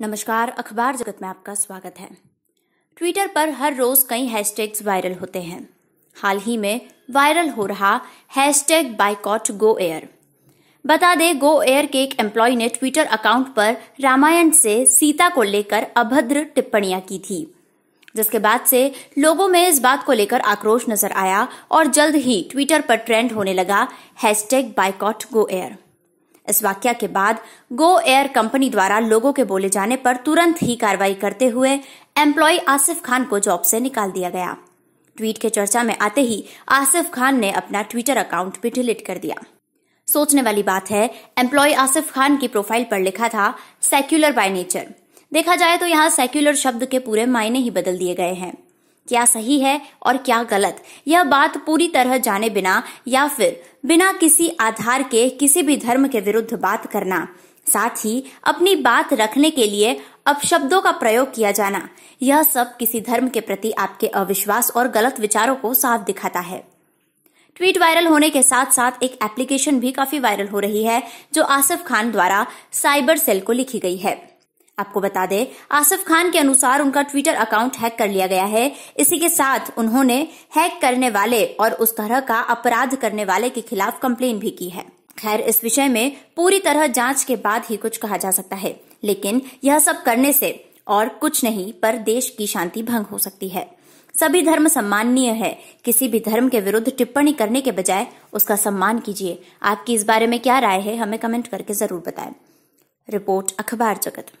नमस्कार अखबार जगत में आपका स्वागत है ट्विटर पर हर रोज कई हैशटैग्स वायरल होते हैं हाल ही में वायरल हो रहा हैशटैग बाइकॉट गो एयर बता दें गो एयर के एक एम्प्लॉय ने ट्विटर अकाउंट पर रामायण से सीता को लेकर अभद्र टिप्पणियां की थी जिसके बाद से लोगों में इस बात को लेकर आक्रोश नजर आया और जल्द ही ट्विटर पर ट्रेंड होने लगा हैशटैग बाइकॉट गो एयर इस वाक्य के बाद गो एयर कंपनी द्वारा लोगों के बोले जाने पर तुरंत ही कार्रवाई करते हुए एम्प्लॉय आसिफ खान को जॉब से निकाल दिया गया ट्वीट के चर्चा में आते ही आसिफ खान ने अपना ट्विटर अकाउंट भी डिलीट कर दिया सोचने वाली बात है एम्प्लॉय आसिफ खान की प्रोफाइल पर लिखा था सेक्युलर बाय नेचर देखा जाए तो यहाँ सेक्युलर शब्द के पूरे मायने ही बदल दिए गए हैं क्या सही है और क्या गलत यह बात पूरी तरह जाने बिना या फिर बिना किसी आधार के किसी भी धर्म के विरुद्ध बात करना साथ ही अपनी बात रखने के लिए अपशब्दों का प्रयोग किया जाना यह सब किसी धर्म के प्रति आपके अविश्वास और गलत विचारों को साफ दिखाता है ट्वीट वायरल होने के साथ साथ एक एप्लीकेशन भी काफी वायरल हो रही है जो आसिफ खान द्वारा साइबर सेल को लिखी गई है आपको बता दें आसिफ खान के अनुसार उनका ट्विटर अकाउंट हैक कर लिया गया है इसी के साथ उन्होंने हैक करने वाले और उस तरह का अपराध करने वाले के खिलाफ कम्प्लेन भी की है खैर इस विषय में पूरी तरह जांच के बाद ही कुछ कहा जा सकता है लेकिन यह सब करने से और कुछ नहीं पर देश की शांति भंग हो सकती है सभी धर्म सम्माननीय है किसी भी धर्म के विरुद्ध टिप्पणी करने के बजाय उसका सम्मान कीजिए आपकी इस बारे में क्या राय है हमें कमेंट करके जरूर बताएं रिपोर्ट अखबार जगत